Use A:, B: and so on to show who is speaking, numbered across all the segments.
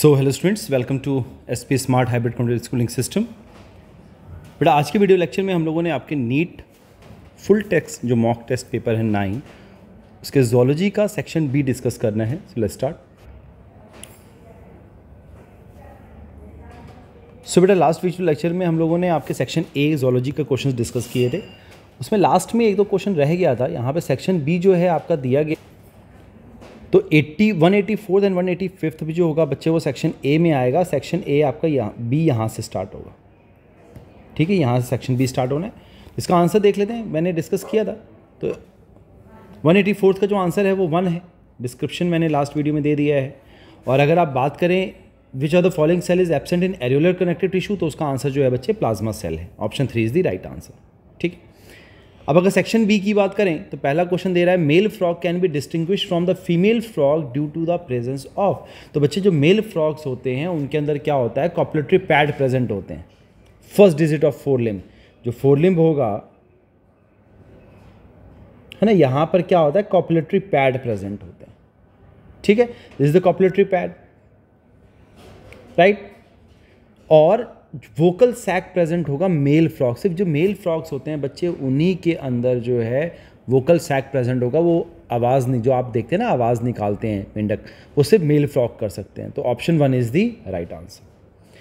A: So hello students welcome to S P smart hybrid control schooling system बेटा आज के video lecture में हम लोगों ने आपके नीट फुल टेक्स्ट जो मॉक टेस्ट पेपर है नाइन उसके जोलॉजी का सेक्शन बी डिस्कस करना है सो लेट स्टार्ट सो बेटा लास्ट वीडियो लेक्चर में हम लोगों ने आपके सेक्शन ए जोलॉजी का क्वेश्चन डिस्कस किए थे उसमें लास्ट में एक दो क्वेश्चन रह गया था यहाँ पे सेक्शन बी जो है आपका दिया गया तो 80 फोर्थ एंड फिफ्थ भी जो होगा बच्चे वो सेक्शन ए में आएगा सेक्शन ए आपका यहाँ बी यहाँ से स्टार्ट होगा ठीक है यहाँ से सेक्शन बी स्टार्ट होना है इसका आंसर देख लेते हैं मैंने डिस्कस किया था तो फोर्थ का जो आंसर है वो वन है डिस्क्रिप्शन मैंने लास्ट वीडियो में दे दिया है और अगर आप बात करें which are the following cell is absent in areolar connected tissue तो उसका आंसर जो है बच्चे प्लाज्मा सेल है option three is the right answer ठीक है अब अगर सेक्शन बी की बात करें तो पहला क्वेश्चन दे रहा है male frog can be distinguish from the female frog due to the presence of तो बच्चे जो मेल फ्रॉग्स होते हैं उनके अंदर क्या होता है कॉपलेटरी पैड प्रेजेंट होते हैं first digit of fore limb जो फोर लिम्ब होगा है ना यहां पर क्या होता है कॉपलेटरी पैड प्रेजेंट होते हैं ठीक है this is the copulatory pad right और वोकल सैक प्रेजेंट होगा मेल फ्रॉक सिर्फ जो मेल फ्रॉक्स होते हैं बच्चे उन्हीं के अंदर जो है वोकल सैक प्रेजेंट होगा वो आवाज़ नहीं जो आप देखते हैं ना आवाज़ निकालते हैं मेंढक वो सिर्फ मेल फ्रॉक कर सकते हैं तो option one is the right answer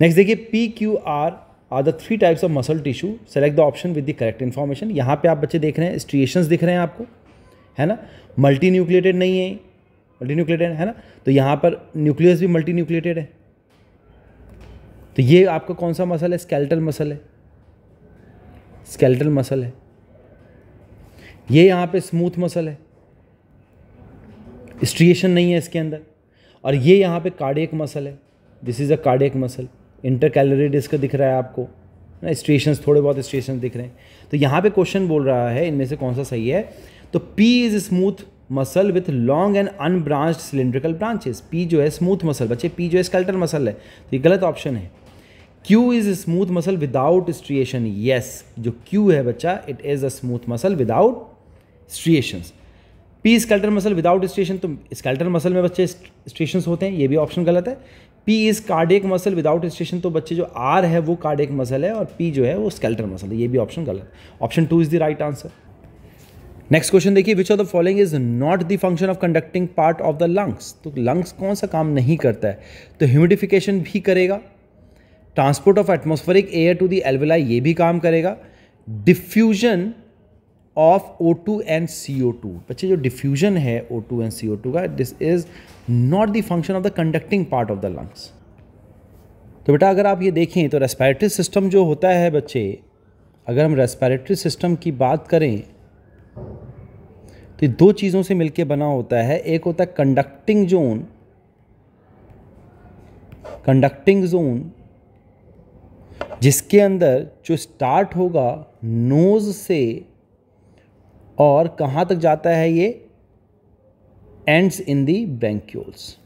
A: next देखिए P Q R are the three types of muscle tissue select the option with the correct information यहाँ पे आप बच्चे देख रहे हैं स्ट्रिएशन दिख रहे हैं आपको है ना मल्टी न्यूक्लिएटेड नहीं है मल्टी न्यूक्लिएटेड है ना तो यहाँ पर न्यूक्लियस भी मल्टी न्यूक्लिएटेड है तो ये आपका कौन सा मसल है स्केल्टल मसल है स्केल्टल मसल है ये यहाँ पे स्मूथ मसल है स्ट्रिएशन नहीं है इसके अंदर और ये यहाँ पे कार्डियक मसल है this is a cardiac muscle intercalated disc दिख रहा है आपको ना स्ट्रिएशन थोड़े बहुत स्ट्रिएशन दिख रहे हैं तो यहाँ पे क्वेश्चन बोल रहा है इनमें से कौन सा सही है तो P is smooth muscle with long and unbranched cylindrical branches P जो है स्मूथ मसल बच्चे पी जो है स्कल्टर मसल है तो ये गलत ऑप्शन है Q is smooth muscle without striation yes जो क्यू है बच्चा it is a smooth muscle without striation P skeletal muscle without striation तो स्केल्टर मसल में बच्चे स्ट्रिएशन होते हैं ये भी ऑप्शन गलत है P is cardiac muscle without striation तो बच्चे जो आर है वो कार्डियक मसल है और पी जो है वो स्केल्टर मसल है ये भी ऑप्शन गलत option two is the right answer next question देखिए which of the following is not the function of conducting part of the lungs तो लंग्स कौन सा काम नहीं करता है तो ह्यूमिडिफिकेशन भी करेगा transport of atmospheric air to the alveoli ये भी काम करेगा diffusion of O two and C O two बच्चे जो डिफ्यूजन है O two and C O two का this is not the function of the conducting part of the lungs तो बेटा अगर आप ये देखें तो रेस्पायरेटरी सिस्टम जो होता है बच्चे अगर हम रेस्पायरेटरी सिस्टम की बात करें तो दो चीज़ों से मिलकर बना होता है एक होता है कंडक्टिंग जोन कंडक्टिंग जोन जिसके अंदर जो स्टार्ट होगा नोज़ से और कहाँ तक जाता है ये एंड्स इन दी ब्रैंक्यूल्स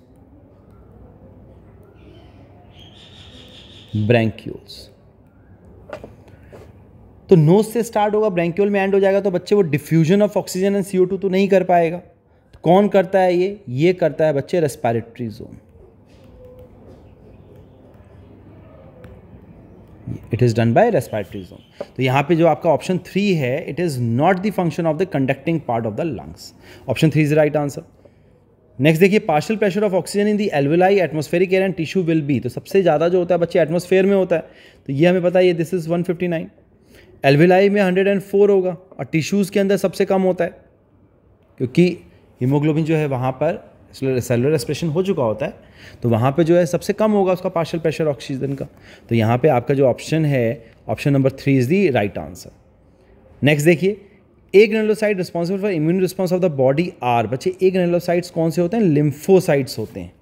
A: ब्रैंक्यूल्स तो नोज से स्टार्ट होगा ब्रैंक्यूल में एंड हो जाएगा तो बच्चे वो diffusion of oxygen and CO two तो नहीं कर पाएगा तो कौन करता है ये ये करता है बच्चे respiratory zone it is done by respiratory zone तो यहाँ पे जो आपका ऑप्शन थ्री है it is not the function of the conducting part of the lungs option three is right answer next देखिए partial pressure of oxygen in the alveoli atmospheric air and tissue will be तो सबसे ज़्यादा जो होता है बच्चे atmosphere में होता है तो ये हमें पता है दिस इज़ वन एलविलाई में 104 होगा और टिश्यूज़ के अंदर सबसे कम होता है क्योंकि हीमोग्लोबिन जो है वहाँ पर सेलुलर एक्सप्रेशन हो चुका होता है तो वहाँ पे जो है सबसे कम होगा उसका पार्शल प्रेशर ऑक्सीजन का तो यहाँ पे आपका जो ऑप्शन है option number three is the right answer next देखिए agranulocyte responsible for immune response of the body are बच्चे ए ग्रेनोसाइट्स कौन से होते हैं लिम्फोसाइट्स होते हैं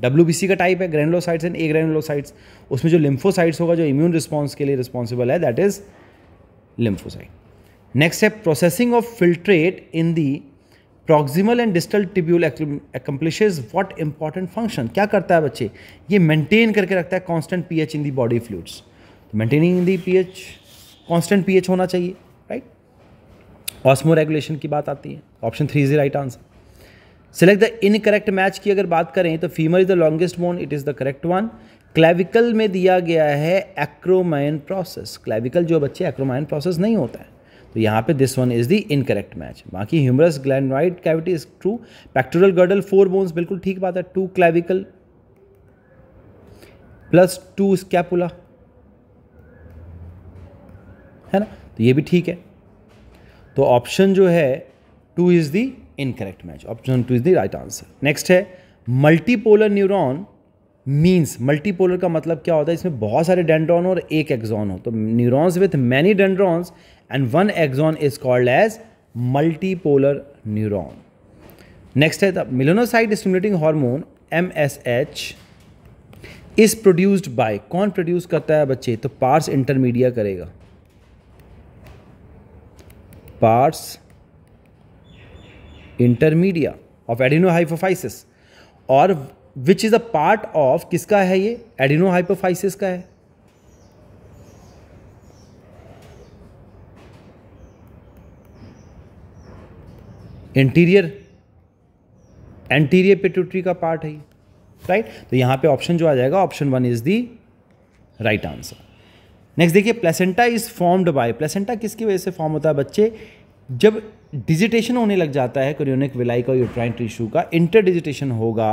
A: डब्ल्यू का टाइप है ग्रेनोसाइट्स एंड ए ग्रेनोसाइट्स उसमें जो लिम्फोसाइट्स होगा जो इम्यून रिस्पॉन्स के लिए रिस्पॉन्सिबल है दैट इज़ लिम्फोसाइड नेक्स्ट है processing of filtrate in the proximal and distal tubule accomplishes what important function क्या करता है बच्चे ये मेंटेन करके रखता है constant P H in the body fluids maintaining in the P H constant P H होना चाहिए राइट ऑस्मो रेगुलेशन की बात आती है option three is right answer select the incorrect match की अगर बात करें तो femur is the longest bone it is the correct one clavicle में दिया गया है एक्रोमाइन प्रोसेस क्लेविकल जो बच्चे एक्रोमाइन प्रोसेस नहीं होता है तो यहाँ पे this one is the incorrect match बाकी humerus glenoid cavity is true pectoral girdle four bones बिल्कुल ठीक बात है two clavicle plus two scapula है ना तो ये भी ठीक है तो ऑप्शन जो है two is the incorrect match option two is the right answer next है मल्टीपोलर न्यूरॉन मीन्स मल्टीपोलर का मतलब क्या होता है इसमें बहुत सारे डेंड्रॉन और एक एक्जॉन हो तो neurons with many dendrons and one axon is called as multipolar neuron next है the melanocyte stimulating hormone M S H is produced by कौन प्रोड्यूस करता है बच्चे तो पार्स इंटरमीडिया करेगा pars intermedia of adenohypophysis और which is a part of किसका है ये एडिनो हाइपोफाइसिस का है इंटीरियर एंटीरियर पेट्यूटरी का पार्ट है राइट right? तो यहां पे ऑप्शन जो आ जाएगा option one is the right answer next देखिए placenta is formed by placenta किसकी वजह से फॉर्म होता है बच्चे जब डिजिटेशन होने लग जाता है क्रियोनिक विलाई का यूट्राइन टिश्यू का इंटर डिजिटेशन होगा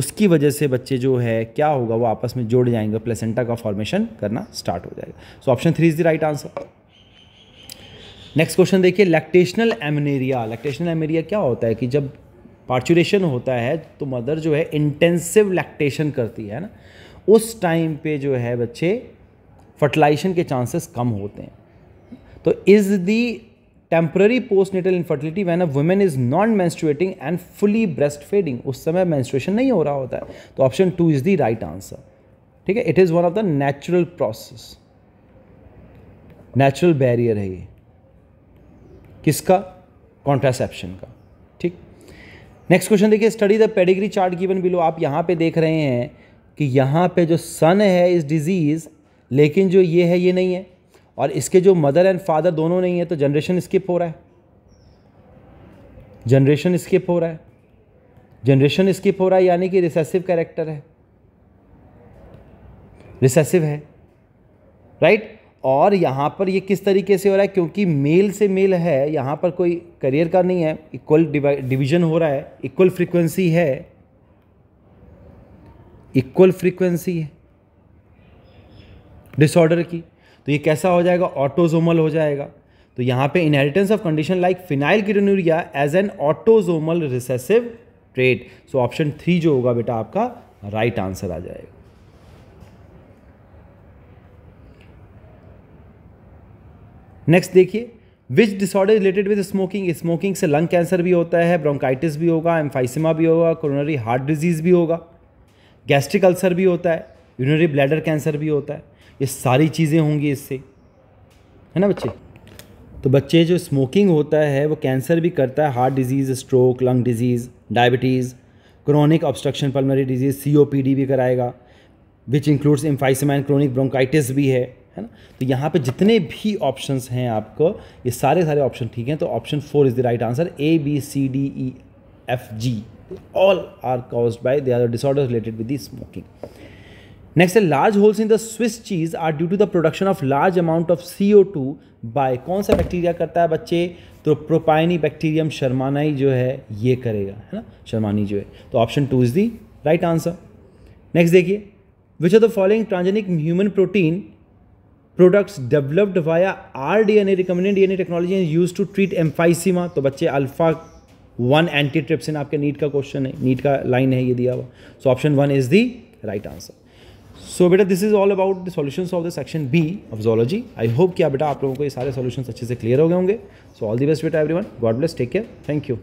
A: उसकी वजह से बच्चे जो है क्या होगा वो आपस में जोड़ जाएंगे प्लेसेंटा का फॉर्मेशन करना स्टार्ट हो जाएगा so option three is the right answer next question देखिए लैक्टेशनल एमनेरिया लैक्टेशनल एमनेरिया क्या होता है कि जब पार्चुरेशन होता है तो मदर जो है इंटेंसिव लैक्टेशन करती है ना उस टाइम पे जो है बच्चे फर्टिलाइजेशन के चांसेस कम होते हैं तो is the temporary post natal infertility when a women is non menstruating and fully breast feeding उस समय मैंस्टुएशन नहीं हो रहा होता है तो option two is the right answer ठीक है it is one of the natural process natural barrier है ये किसका कॉन्ट्रासेप्शन का ठीक नेक्स्ट क्वेश्चन देखिए study the pedigree chart given below आप यहाँ पे देख रहे हैं कि यहाँ पे जो सन है इस डिजीज़ लेकिन जो ये है ये नहीं है और इसके जो मदर एंड फादर दोनों नहीं है तो जनरेशन स्किप हो रहा है जनरेशन स्किप हो रहा है जनरेशन स्किप हो रहा है यानी कि रिसेसिव कैरेक्टर है रिसेसिव है राइट और यहाँ पर ये किस तरीके से हो रहा है क्योंकि मेल से मेल है यहाँ पर कोई करियर का नहीं है इक्वल डिवीजन हो रहा है इक्वल फ्रीक्वेंसी है इक्वल फ्रीक्वेंसी है डिसऑर्डर की तो ये कैसा हो जाएगा ऑटोजोमल हो जाएगा तो यहाँ पे inheritance of condition like phenylketonuria as an autosomal recessive trait so option three जो होगा बेटा आपका राइट right आंसर आ जाएगा नेक्स्ट देखिए which disorder related with smoking smoking से लंग कैंसर भी होता है ब्रोंकाइटिस भी होगा एम्फाइसिमा भी होगा कोरोनरी हार्ट डिजीज़ भी होगा गैस्ट्रिक अल्सर भी होता है यूनरी ब्लैडर कैंसर भी होता है ये सारी चीज़ें होंगी इससे है ना बच्चे तो बच्चे जो स्मोकिंग होता है वो कैंसर भी करता है heart disease stroke lung disease diabetes chronic obstruction pulmonary disease COPD भी कराएगा which includes emphysema chronic bronchitis भी है है ना तो यहाँ पे जितने भी ऑप्शंस हैं आपको ये सारे सारे ऑप्शन ठीक हैं तो option four is the right answer A B C D E F G all are caused by they are disorder related with the smoking next large holes in the Swiss cheese are due to the production of large amount of C O two by कौन सा bacteria करता है बच्चे तो प्रोपाइनी bacterium शर्मानाई जो है ये करेगा है ना शर्मानी जो है तो option two is the right answer next देखिए which are the following transgenic human protein products developed via R D N A recommended D N A technology use to treat emphysema तो बच्चे अल्फा वन एंटी आपके NEET का क्वेश्चन है NEET का line है ये दिया हुआ so option one is the right answer so बेटा this is all about the solution of the section B of zoology I hope क्या बेटा आप लोगों को ये सारे सोल्यूशन अच्छे से क्लियर हो गए होंगे सो ऑल द बेस्ट बेटा one God bless take care thank you